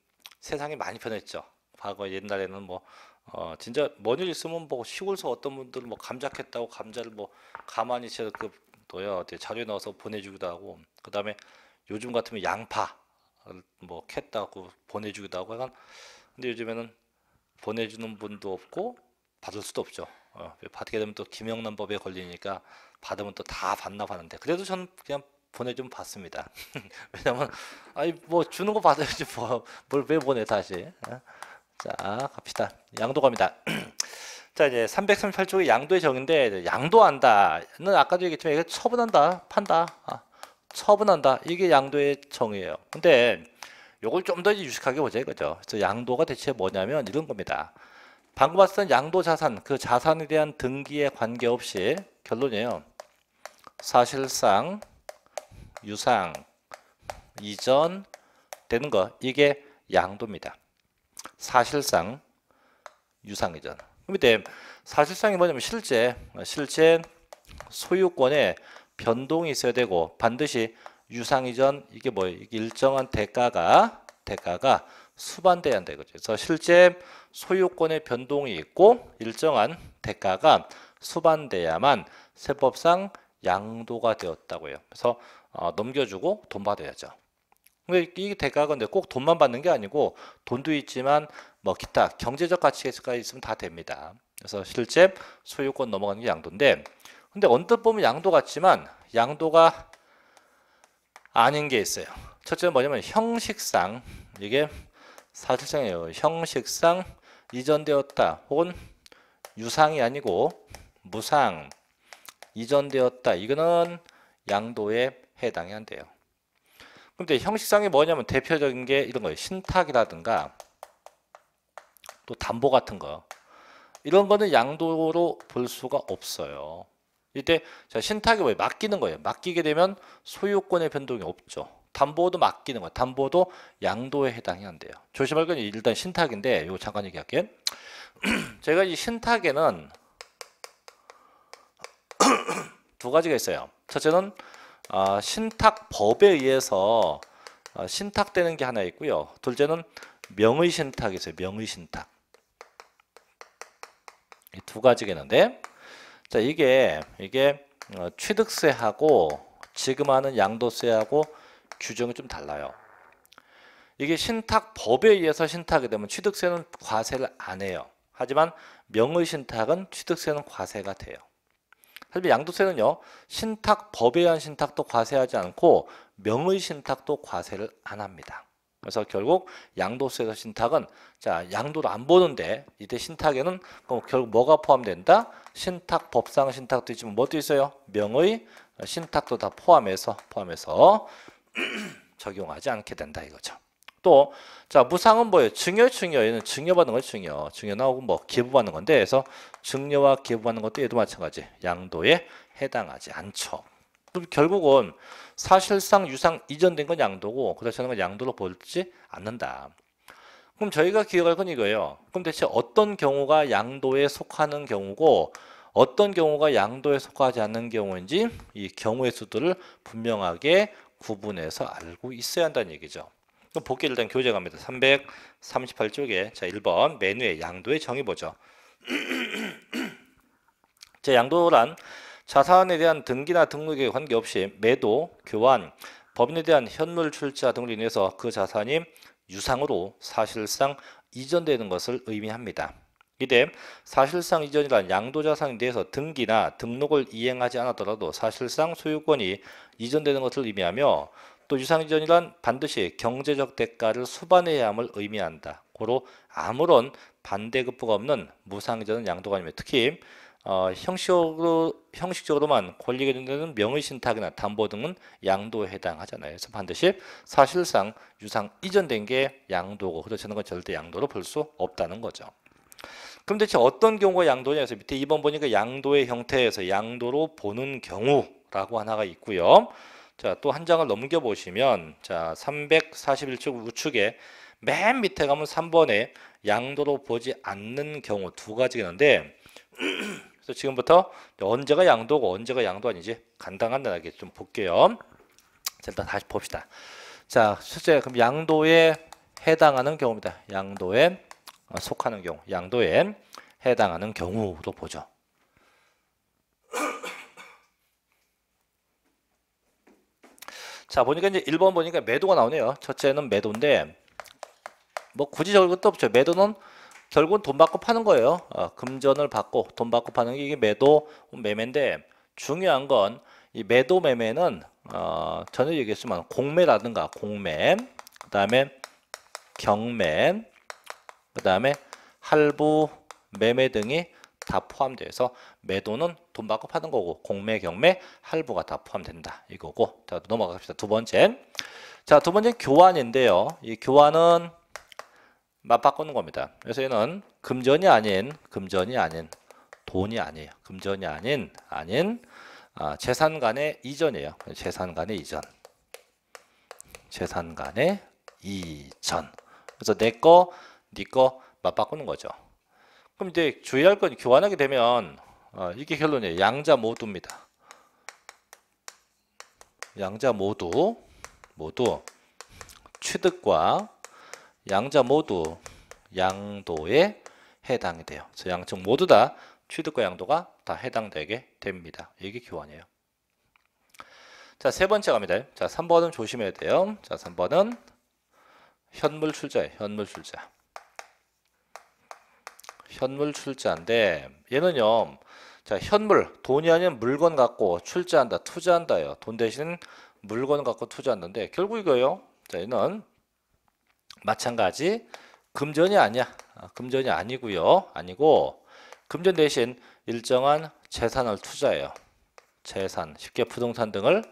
세상이 많이 변했죠. 과거 옛날에는 뭐 어, 진짜 뭔일 있으면 뭐 시골서 어떤 분들은 뭐감자캤다고 감자를 뭐 가만히 채그 또야 어때 자료 넣어서 보내주기도 하고 그다음에 요즘 같으면 양파 뭐 캤다고 보내주기도 하고 약간 근데 요즘에는 보내주는 분도 없고 받을 수도 없죠. 어, 받게 되면 또 김영란 법에 걸리니까 받으면 또다 반납하는데 그래도 저는 그냥 보내좀 받습니다. 왜냐면 아니 뭐 주는 거 받아야지 뭐뭘왜 보내 다시. 어? 자 갑시다. 양도 갑니다. 자 이제 338쪽이 양도의 정인데 양도한다는 아까도 얘기했지만 이게 처분한다 판다 아, 처분한다 이게 양도의 정이에요. 근데 요걸 좀 더 유식하게 보자 이거죠. 그래서 양도가 대체 뭐냐면 이런 겁니다. 방금 봤던 양도 자산, 그 자산에 대한 등기에 관계없이 결론이에요. 사실상 유상 이전 되는 거 이게 양도입니다. 사실상 유상 이전. 밑에 사실상이 뭐냐면 실제 실제 소유권에 변동이 있어야 되고 반드시 유상 이전 이게 뭐예요? 이게 일정한 대가가 대가가 수반돼야 되거든요. 그래서 실제 소유권의 변동이 있고 일정한 대가가 수반돼야만 세법상 양도가 되었다고 요 그래서 어, 넘겨주고 돈 받아야죠. 근데 이 대가가 근데 꼭 돈만 받는 게 아니고 돈도 있지만 뭐 기타 경제적 가치가 있으면 다 됩니다. 그래서 실제 소유권 넘어가는 게 양도인데 근데 언뜻 보면 양도 같지만 양도가 아닌 게 있어요. 첫째는 뭐냐면 형식상 이게 사실상이에요. 형식상 이전되었다 혹은 유상이 아니고 무상 이전되었다. 이거는 양도에 해당이 안 돼요. 근데 형식상이 뭐냐면 대표적인 게 이런 거예요. 신탁이라든가 또 담보 같은 거. 이런 거는 양도로 볼 수가 없어요. 이때 자, 신탁이 뭐예요? 맡기는 거예요. 맡기게 되면 소유권의 변동이 없죠. 담보도 맡기는 거예요. 담보도 양도에 해당이 안 돼요. 조심할 건 일단 신탁인데 이거 잠깐 얘기할게요. 제가 이 신탁에는 두 가지가 있어요. 첫째는 아, 신탁법에 의해서 아, 신탁되는 게 하나 있고요. 둘째는 명의 신탁이 있어요. 명의 신탁. 이 두 가지겠는데 자, 이게 이게 어, 취득세하고 지금 하는 양도세하고 규정이 좀 달라요. 이게 신탁법에 의해서 신탁이 되면 취득세는 과세를 안 해요. 하지만 명의신탁은 취득세는 과세가 돼요. 하지만 양도세는요. 신탁법에 의한 신탁도 과세하지 않고 명의신탁도 과세를 안 합니다. 그래서 결국 양도세에서 신탁은 자 양도를 안 보는데 이때 신탁에는 그럼 결국 뭐가 포함된다? 신탁 법상 신탁도 있지만 뭐도 있어요? 명의 신탁도 다 포함해서 포함해서 적용하지 않게 된다 이거죠. 또 자 무상은 뭐예요? 증여 증여 얘는 증여받는 걸 증여 증여 나오고 뭐 기부받는 건데 그래서 증여와 기부받는 것도 얘도 마찬가지 양도에 해당하지 않죠. 그럼 결국은 사실상 유상 이전된 건 양도고 그렇지 않은 건 양도로 보지 않는다. 그럼 저희가 기억할 건 이거예요. 그럼 대체 어떤 경우가 양도에 속하는 경우고 어떤 경우가 양도에 속하지 않는 경우인지 이 경우의 수들을 분명하게 구분해서 알고 있어야 한다는 얘기죠. 그럼 복기 일단 교재 갑니다. 338쪽에 자 1번 메뉴의 양도의 정의 보죠. 자 양도란 자산에 대한 등기나 등록에 관계없이 매도, 교환, 법인에 대한 현물 출자 등으로 인해서 그 자산이 유상으로 사실상 이전되는 것을 의미합니다. 이때 사실상 이전이란 양도자산에 대해서 등기나 등록을 이행하지 않았더라도 사실상 소유권이 이전되는 것을 의미하며 또 유상이전이란 반드시 경제적 대가를 수반해야 함을 의미한다. 고로 아무런 반대급부가 없는 무상이전은 양도가 아니며 특히 어, 형식적으로, 형식적으로만 권리가 된다는 명의신탁이나 담보 등은 양도에 해당하잖아요. 그래서 반드시 사실상 유상 이전된 게 양도고 그렇지 않은 건 절대 양도로 볼 수 없다는 거죠. 그럼 대체 어떤 경우가 양도냐 해서 밑에 2번 보니까 양도의 형태에서 양도로 보는 경우라고 하나가 있고요. 자, 또 한 장을 넘겨 보시면 자, 341쪽 우측에 맨 밑에 가면 3번에 양도로 보지 않는 경우 두 가지가 있는데 그래서 지금부터 언제가 양도고 언제가 양도 아닌지 간단간단하게 좀 볼게요. 자, 일단 다시 봅시다. 자, 첫째 그럼 양도에 해당하는 경우입니다. 양도에 어, 속하는 경우, 양도에 해당하는 경우로 보죠. 자, 보니까 이제 1번 보니까 매도가 나오네요. 첫째는 매도인데 뭐 굳이 적을 것도 없죠. 매도는 결국은 돈 받고 파는 거예요. 어, 금전을 받고 돈 받고 파는 게 이게 매도 매매인데 중요한 건 이 매도 매매는 어, 전에 얘기했지만 공매라든가 공매, 그다음에 경매, 그다음에 할부 매매 등이 다 포함돼서 매도는 돈 받고 파는 거고 공매, 경매, 할부가 다 포함된다 이거고 자 넘어갑시다 두 번째 자두 번째 교환인데요 이 교환은 맛바꾸는 겁니다. 그래서 얘는 금전이 아닌 금전이 아닌 돈이 아니에요. 금전이 아닌 아닌 아, 재산 간의 이전이에요. 재산 간의 이전. 재산 간의 이전. 그래서 내 거, 네거 맞바꾸는 거죠. 그럼 이제 주의할 건 교환하게 되면 어, 이게 결론이에요. 양자 모두입니다. 양자 모두 모두 취득과 양자 모두 양도에 해당이 돼요. 그래서 양측 모두 다 취득과 양도가 다 해당되게 됩니다. 이게 교환이에요. 자, 세 번째 갑니다. 자, 3번은 조심해야 돼요. 자, 3번은 현물 출자예요. 현물 출자. 현물 출자인데 얘는요. 자, 현물 돈이 아닌 물건 갖고 출자한다, 투자한다요. 돈 대신 물건 갖고 투자하는데 결국 이거요. 자, 얘는 마찬가지 금전이 아니야. 아, 금전이 아니고요. 아니고 금전 대신 일정한 재산을 투자해요. 재산, 쉽게 부동산 등을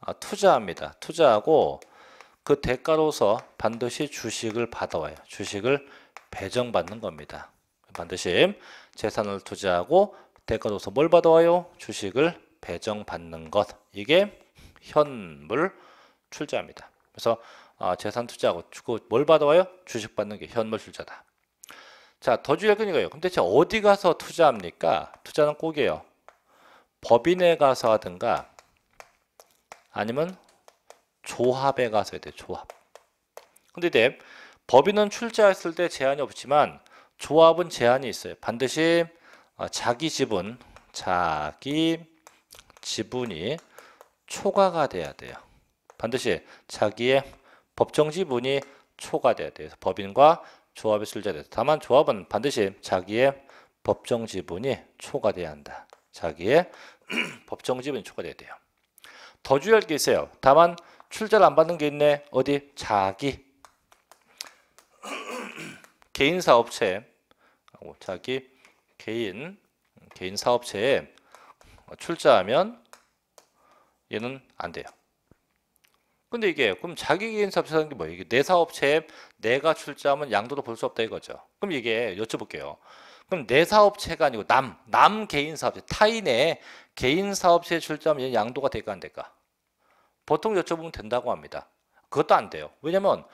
아, 투자합니다. 투자하고 그 대가로서 반드시 주식을 받아와요. 주식을 배정받는 겁니다. 반드시 재산을 투자하고 대가로서 뭘 받아와요? 주식을 배정받는 것. 이게 현물 출자입니다. 그래서 아, 재산 투자하고 주고 뭘 받아와요? 주식 받는 게 현물 출자다. 자, 더주열근 이거예요. 그럼 대체 어디 가서 투자합니까? 투자는 꼭이에요. 법인에 가서 하든가 아니면 조합에 가서 해야 돼요. 조합. 근데 이제 법인은 출자했을 때 제한이 없지만 조합은 제한이 있어요. 반드시 어, 자기 지분, 자기 지분이 초과가 돼야 돼요. 반드시 자기의 법정 지분이 초과돼야 돼요. 법인과 조합의 술자에 서 다만 조합은 반드시 자기의 법정 지분이 초과돼야 한다. 자기의 법정 지분이 초과돼야 돼요. 더 주의할 게 있어요. 다만 출자를 안 받는 게 있네. 어디 자기 개인 사업체 자기 개인 개인 사업체에 출자하면 얘는 안 돼요. 근데 이게 그럼 자기개인사업체라는 게 뭐예요? 이게 내 사업체에 내가 출자하면 양도로 볼수 없다 이거죠. 그럼 이게 여쭤볼게요. 그럼 내 사업체가 아니고 남, 남 개인사업체, 타인의 개인사업체에 출자하면 양도가 될까 안 될까? 보통 여쭤보면 된다고 합니다. 그것도 안 돼요. 왜냐면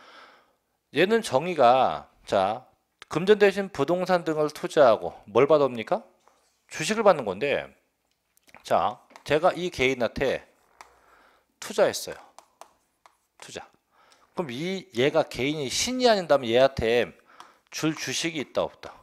얘는 정의가 자 금전 대신 부동산 등을 투자하고 뭘받아니까 주식을 받는 건데 자 제가 이 개인한테 투자했어요. 투자. 그럼 이 얘가 개인이 신이 아닌다면 얘한테 줄 주식이 있다 없다.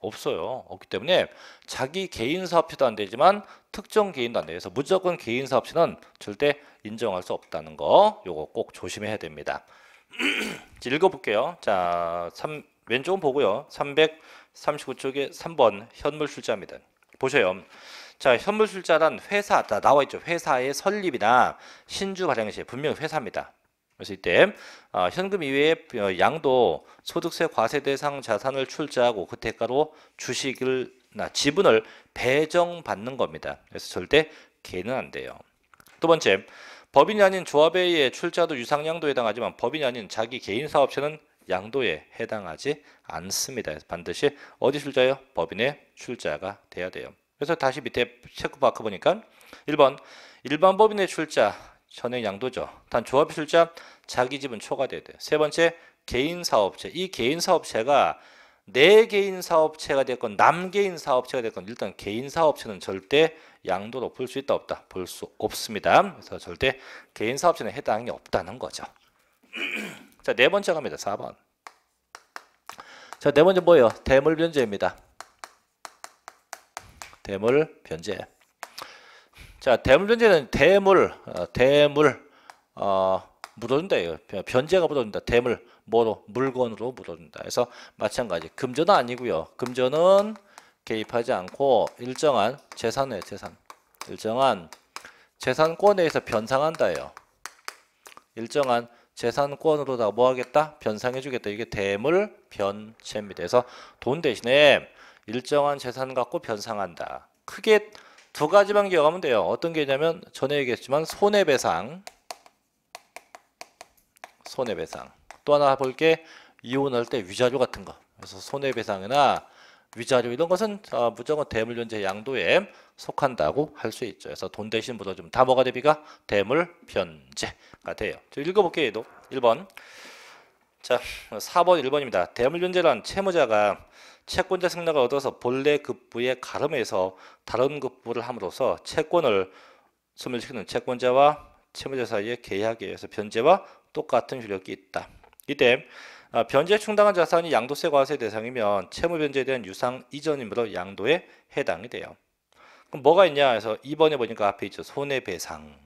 없어요. 없기 때문에 자기 개인 사업체도 안 되지만 특정 개인도 안 돼요. 그래서 무조건 개인 사업체는 절대 인정할 수 없다는 거 요거 꼭 조심해야 됩니다. 읽어볼게요. 자, 3, 왼쪽은 보고요. 339쪽에 3번 현물술자입니다. 보세요. 자, 현물술자란 회사, 나와 있죠. 회사의 설립이나 신주 발행 시 분명 회사입니다. 그래서 이때 아, 현금 이외에 어, 양도 소득세 과세 대상 자산을 출자하고 그 대가로 주식을 나 지분을 배정받는 겁니다. 그래서 절대 개는 안 돼요. 두 번째, 법인이 아닌 조합에 의해 출자도 유상양도에 해당하지만 법인이 아닌 자기 개인 사업체는 양도에 해당하지 않습니다. 반드시 어디 출자요? 법인의 출자가 돼야 돼요. 그래서 다시 밑에 체크바크 보니까 1번 일반 법인의 출자 현행 양도죠. 단 조합기술자 자기 집은 초과돼야 돼요. 세 번째 개인 사업체. 이 개인 사업체가 내 개인 사업체가 됐건 남 개인 사업체가 됐건 일단 개인 사업체는 절대 양도로 볼 수 있다 없다 볼 수 없습니다. 그래서 절대 개인 사업체는 해당이 없다는 거죠. 자, 네 번째 갑니다. 4번. 자, 네 번째 뭐예요? 대물 변제입니다. 대물 변제. 자, 대물 전제는 대물, 어, 대물, 어, 묻어준다. 이거. 변제가 묻어준다. 대물, 뭐로? 물건으로 묻어준다. 그래서 마찬가지. 금전은 아니고요. 금전은 개입하지 않고 일정한 재산에 재산. 일정한 재산권에서 의해 변상한다예요. 일정한 재산권으로다 뭐 하겠다? 변상해 주겠다. 이게 대물 변체입니다. 그래서 돈 대신에 일정한 재산 갖고 변상한다. 크게 두 가지만 기억하면 돼요. 어떤 게냐면 전에 얘기했지만 손해배상 손해배상 또 하나 볼게 이혼할 때 위자료 같은 거 그래서 손해배상이나 위자료 이런 것은 어, 무조건 대물연재 양도에 속한다고 할 수 있죠. 그래서 돈 대신 묻어주면 담어가 대비가 대물 변제가 돼요. 저 읽어볼게요. 얘도 1번 자 4번 1번입니다. 대물연재란 채무자가 채권자 승낙을 얻어서 본래 급부에 가름해서 다른 급부를 함으로써 채권을 소멸시키는 채권자와 채무자 사이의 계약에 의해서 변제와 똑같은 효력이 있다. 이때 아, 변제 충당한 자산이 양도세 과세 대상이면 채무 변제에 대한 유상 이전이므로 양도에 해당이 돼요. 그럼 뭐가 있냐 해서 2번에 보니까 앞에 있죠. 손해배상.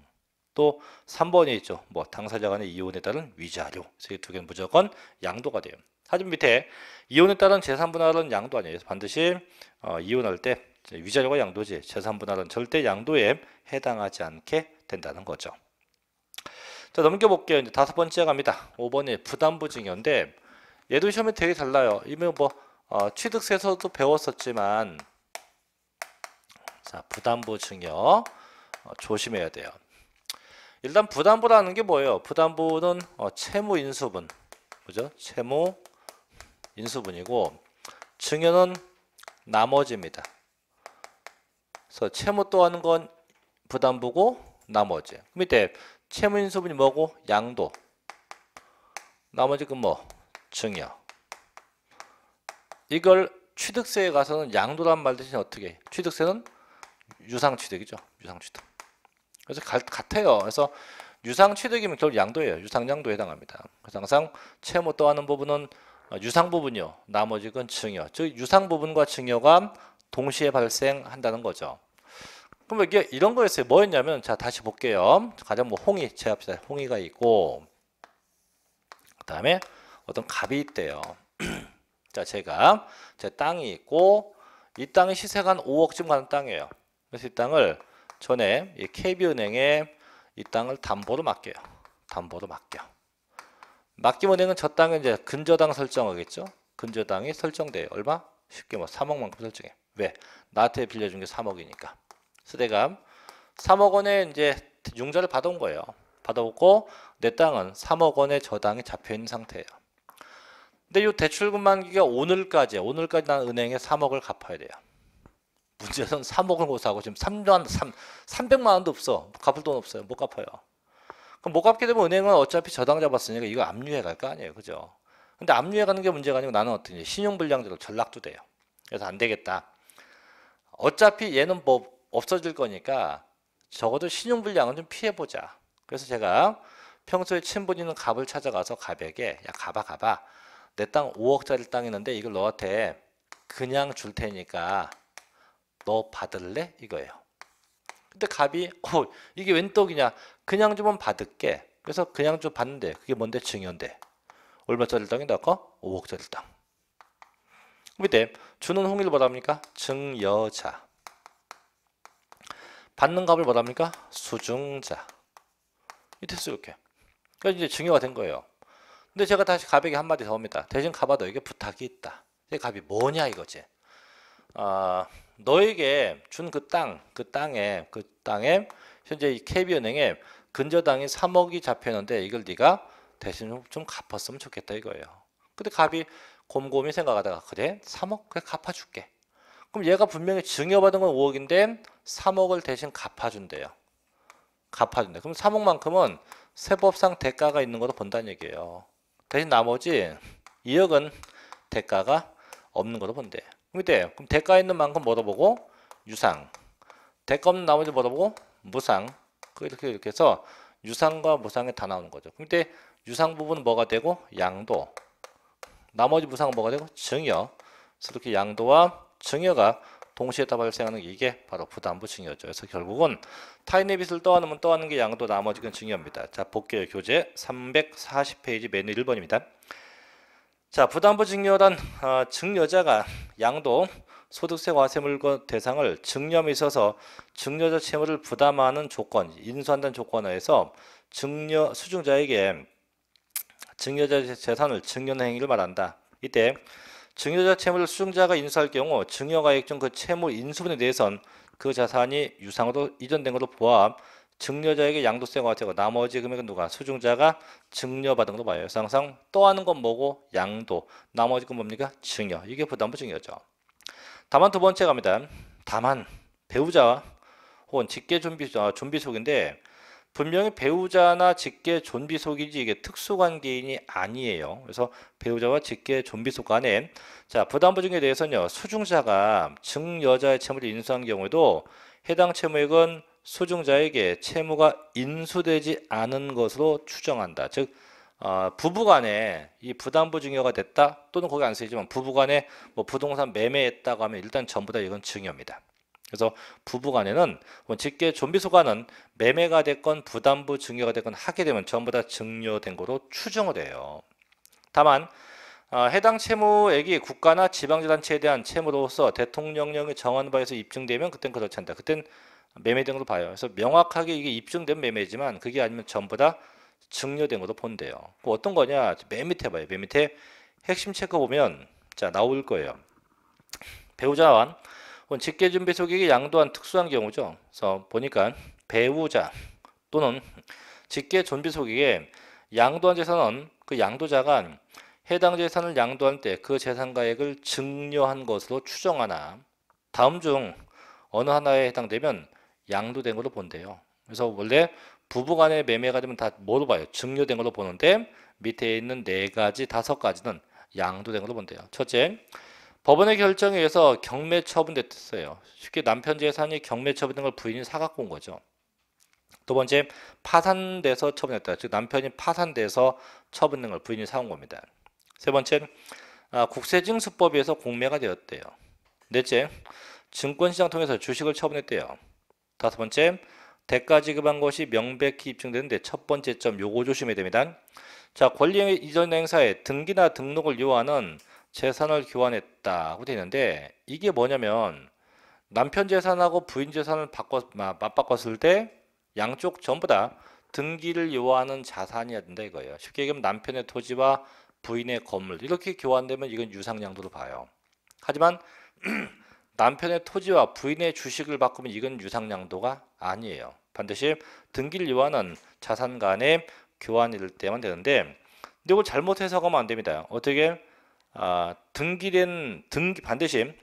또 3번에 있죠. 뭐 당사자 간의 이혼에 따른 위자료. 이 두 개는 무조건 양도가 돼요. 사진 밑에 이혼에 따른 재산 분할은 양도 아니에요. 반드시 어, 이혼할 때 위자료가 양도지 재산 분할은 절대 양도에 해당하지 않게 된다는 거죠. 자 넘겨볼게요. 이제 다섯 번째 갑니다. 5번이 부담부증이었데 얘도 시험이 되게 달라요. 이미 뭐 어, 취득세서도 배웠었지만 자부담부증이 어, 조심해야 돼요. 일단 부담부라는 게 뭐예요? 부담부는 어, 채무 인수분, 그죠? 채무 인수분이고 증여는 나머지입니다. 그래서 채무 또한 건 부담부고 나머지. 그 밑에 채무 인수분이 뭐고? 양도. 나머지 그 뭐? 증여. 이걸 취득세에 가서는 양도란 말 대신 어떻게 취득세는 유상취득이죠. 유상취득. 그래서 같아요. 그래서 유상취득이면 결국 양도예요. 유상양도에 해당합니다. 그래서 항상 채무 또하는 부분은 어, 유상 부분이요. 나머지 건 증여. 즉 유상 부분과 증여가 동시에 발생한다는 거죠. 그럼 이게 이런 거였어요. 뭐였냐면 자 다시 볼게요. 가장 뭐 홍이 제합시다. 홍이가 있고 그다음에 어떤 갑이 있대요. 자 제가 제 땅이 있고 이 땅이 시세가 한 5억쯤 가는 땅이에요. 그래서 이 땅을 전에 KB은행에 이 땅을 담보로 맡겨요. 담보로 맡겨. 맡기은행은 저 땅은 이제 근저당 설정하겠죠. 근저당이 설정돼요. 얼마? 쉽게 뭐 3억만큼 설정해. 왜? 나한테 빌려준 게 3억이니까. 수대감 3억 원에 이제 융자를 받아온 거예요. 받아오고 내 땅은 3억 원의 저당이 잡혀 있는 상태예요. 근데 이 대출금 만기가 오늘까지 오늘까지 난 은행에 3억을 갚아야 돼요. 문제는 3억을 못 사고 지금 3 3 300만 원도 없어. 갚을 돈 없어요. 못 갚아요. 그럼 못 갚게 되면 은행은 어차피 저당 잡았으니까 이거 압류해 갈 거 아니에요. 그죠? 근데 압류해 가는 게 문제가 아니고 나는 어떻게 신용불량자로 전락도 돼요. 그래서 안 되겠다. 어차피 얘는 뭐 없어질 거니까 적어도 신용불량은 좀 피해보자. 그래서 제가 평소에 친분 있는 갑을 찾아가서 갑에게 야 가봐 가봐 내 땅 5억짜리 땅 있는데 이걸 너한테 그냥 줄 테니까 너 받을래? 이거예요. 근데 갑이 어 이게 웬 떡이냐 그냥 좀은 받을게. 그래서 그냥 좀 받는데 그게 뭔데 증여인데 얼마짜리 땅인데 아까 5억짜리 땅. 밑에 주는 홍의를 뭐라 합니까? 증여자. 받는 값을 뭐라 합니까? 수증자. 이됐어 이렇게. 그러니까 이제 증여가 된 거예요. 근데 제가 다시 갑에게 한마디 더 합니다. 대신 갑아 너에게 부탁이 있다. 이 갑이 뭐냐 이거지. 아 너에게 준 그 땅, 그 땅에 그 땅에 현재 이 KB은행에 근저당이 3억이 잡혔는데 이걸 네가 대신 좀, 갚았으면 좋겠다 이거예요. 근데 갑이 곰곰이 생각하다가 그래 3억 그래 갚아줄게. 그럼 얘가 분명히 증여받은 건 5억인데 3억을 대신 갚아준대요. 갚아준대. 그럼 3억만큼은 세법상 대가가 있는 거로 본다는 얘기예요. 대신 나머지 2억은 대가가 없는 거로 본대. 그럼 그럼 대가 있는 만큼 뭐로 보고 유상. 대가 없는 나머지 뭐로 보고 무상. 그 이렇게 이렇게 해서 유상과 무상이다 나오는 거죠. 근데 유상 부분은 뭐가 되고 양도 나머지 무상은 뭐가 되고 증여 그래서 이렇게 양도와 증여가 동시에 다 발생하는 게 이게 바로 부담부 증여죠. 그래서 결국은 타인의 빚을 떠안으면 떠안는 게 양도 나머지는 증여입니다. 자 볼게요. 교재 340페이지 메뉴 1번입니다. 자 부담부 증여란 어, 증여자가 양도 소득세 과세물건 대상을 증여에 있어서 증여자 채무를 부담하는 조건, 인수한다는 조건에서 증여 수증자에게 증여자 재산을 증여는 행위를 말한다. 이때 증여자 채무를 수증자가 인수할 경우 증여가액 중 그 채무 인수분에 대해선 그 자산이 유상으로 이전된 것으로 보아 증여자에게 양도세 과세고 나머지 금액은 누가 수증자가 증여받은 걸로 봐요. 상상 또 하는 건 뭐고 양도 나머지 건 뭡니까 증여 이게 부담부 증여죠. 다만 두 번째 갑니다. 다만 배우자 혹은 직계 좀비 아, 존비 속인데 분명히 배우자나 직계 좀비 속이지 이게 특수 관계인이 아니에요. 그래서 배우자와 직계 좀비속 간에 자 부담 보증에 대해서는요 수중자가 증여자의 채무를 인수한 경우에도 해당 채무액은 수중자에게 채무가 인수되지 않은 것으로 추정한다. 즉 어, 부부간에 이 부담부 증여가 됐다 또는 거기 안 쓰이지만 부부간에 뭐 부동산 매매했다고 하면 일단 전부 다 이건 증여입니다. 그래서 부부간에는 직계 좀비소가는 매매가 됐건 부담부 증여가 됐건 하게 되면 전부 다 증여된 거로 추정을 해요. 다만 어, 해당 채무액이 국가나 지방자치단체에 대한 채무로서 대통령령이 정한 바에서 입증되면 그땐 그렇지 않다. 그땐 매매된 걸로 봐요. 그래서 명확하게 이게 입증된 매매지만 그게 아니면 전부 다 증여된 것도 폰드요 어떤 거냐? 맨 밑에 봐요. 맨 밑에 핵심 체크 보면 자 나올 거예요. 배우자와 직계준비 소액이 양도한 특수한 경우죠. 그래서 보니까 배우자 또는 직계준비 소액에 양도한 재산은 그 양도자가 해당 재산을 양도할 때 그 재산가액을 증여한 것으로 추정하나 다음 중 어느 하나에 해당되면 양도된 걸로 본대요. 그래서 원래 부부간의 매매가 되면 다 뭐로 봐요? 증여된 걸로 보는데 밑에 있는 네 가지, 다섯 가지는 양도된 걸로 본대요. 첫째, 법원의 결정에 의해서 경매 처분됐어요. 쉽게 남편 재산이 경매 처분된 걸 부인이 사갖고 온 거죠. 두 번째, 파산돼서 처분했다. 즉 남편이 파산돼서 처분된 걸 부인이 사온 겁니다. 세 번째, 아, 국세징수법에 의해서 공매가 되었대요. 넷째, 증권시장 통해서 주식을 처분했대요. 다섯 번째, 대가 지급한 것이 명백히 입증되는데 첫 번째 점 요거 조심해야 됩니다. 자, 권리 이전 행사에 등기나 등록을 요하는 재산을 교환했다고 되어 있는데 이게 뭐냐면 남편 재산하고 부인 재산을 바꿔 맞바꿨을 때 양쪽 전부 다 등기를 요하는 자산이어야 된다 이거예요. 쉽게 얘기하면 남편의 토지와 부인의 건물 이렇게 교환되면 이건 유상양도로 봐요. 하지만 남편의 토지와 부인의 주식을 바꾸면 이건 유상양도가 아니에요. 반드시 등기를 요하는 자산 간의 교환일 때만 되는데 근데 이걸 잘못 해석하면 안 됩니다. 어떻게 아, 등기된 등기 반드시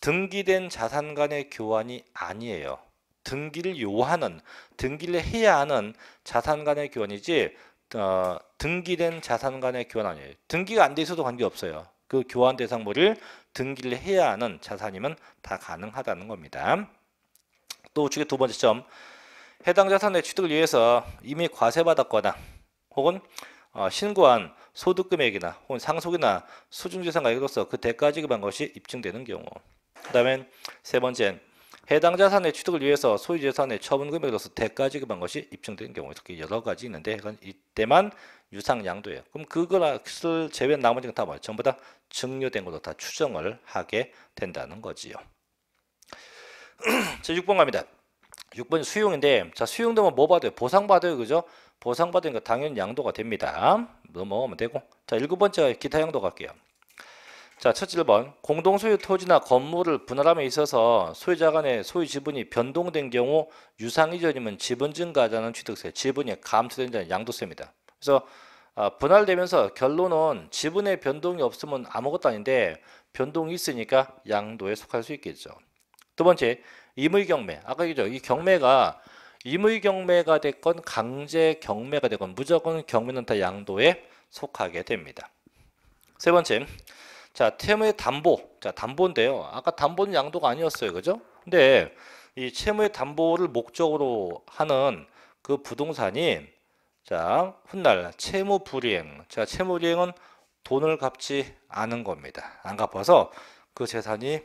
등기된 자산 간의 교환이 아니에요. 등기를 요하는 등기를 해야 하는 자산 간의 교환이지 어, 등기된 자산 간의 교환 아니에요. 등기가 안 돼 있어도 관계없어요. 그 교환 대상물을 등기를 해야 하는 자산이면 다 가능하다는 겁니다. 또우측에두 번째 점 해당 자산의 취득을 위해서 이미 과세받았거나 혹은 어, 신고한 소득금액이나 혹은 상속이나 수중재산 가액으로서 그 대가지급한 것이 입증되는 경우 그다음에세 번째는 해당 자산의 취득을 위해서 소유재산의 처분금액으로서 대가지급한 것이 입증되는 경우 이렇게 여러 가지 있는데 이건 이때만 유상양도예요. 그럼 그걸 그 제외한 나머지는 다 뭐예요? 전부 다증료된것으로다 추정을 하게 된다는 거지요. 제 6번 갑니다. 6번 수용인데 자 수용도 면뭐 뭐 받아요? 보상받아요. 그죠? 보상받으니까 당연히 양도가 됩니다. 넘어오면 되고 자 7번째 기타 양도 갈게요. 자, 첫 1번. 공동소유 토지나 건물을 분할함에 있어서 소유자 간의 소유 지분이 변동된 경우 유상 이전이면 지분 증가자는 취득세, 지분이 감소된다는 양도세입니다. 그래서 아, 분할되면서 결론은 지분의 변동이 없으면 아무것도 아닌데 변동이 있으니까 양도에 속할 수 있겠죠. 두 번째, 임의경매 아까 얘기죠 이 경매가 임의경매가 됐건 강제 경매가 됐건 무조건 경매는 다 양도에 속하게 됩니다 세 번째 자 채무의 담보 자 담보인데요 아까 담보는 양도가 아니었어요 그죠 근데 이 채무의 담보를 목적으로 하는 그 부동산이 자 훗날 채무 불이행 자 채무 불이행은 돈을 갚지 않은 겁니다 안 갚아서 그 재산이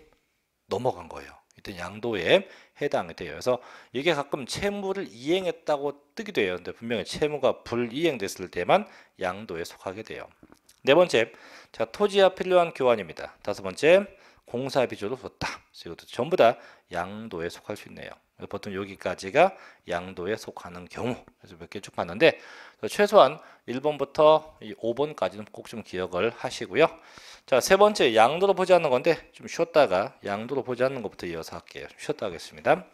넘어간 거예요 어떤 양도에 해당이 돼요. 그래서 이게 가끔 채무를 이행했다고 뜨기도 해요. 근데 분명히 채무가 불이행됐을 때만 양도에 속하게 돼요. 네 번째, 자 토지와 필요한 교환입니다. 다섯 번째, 공사 비조로 뒀다. 이것도 전부 다 양도에 속할 수 있네요. 보통 여기까지가 양도에 속하는 경우 그래서 몇 개 쭉 봤는데 최소한 1번부터 5번까지는 꼭 좀 기억을 하시고요. 자, 세 번째 양도로 보지 않는 건데 좀 쉬었다가 양도로 보지 않는 것부터 이어서 할게요. 쉬었다 하겠습니다.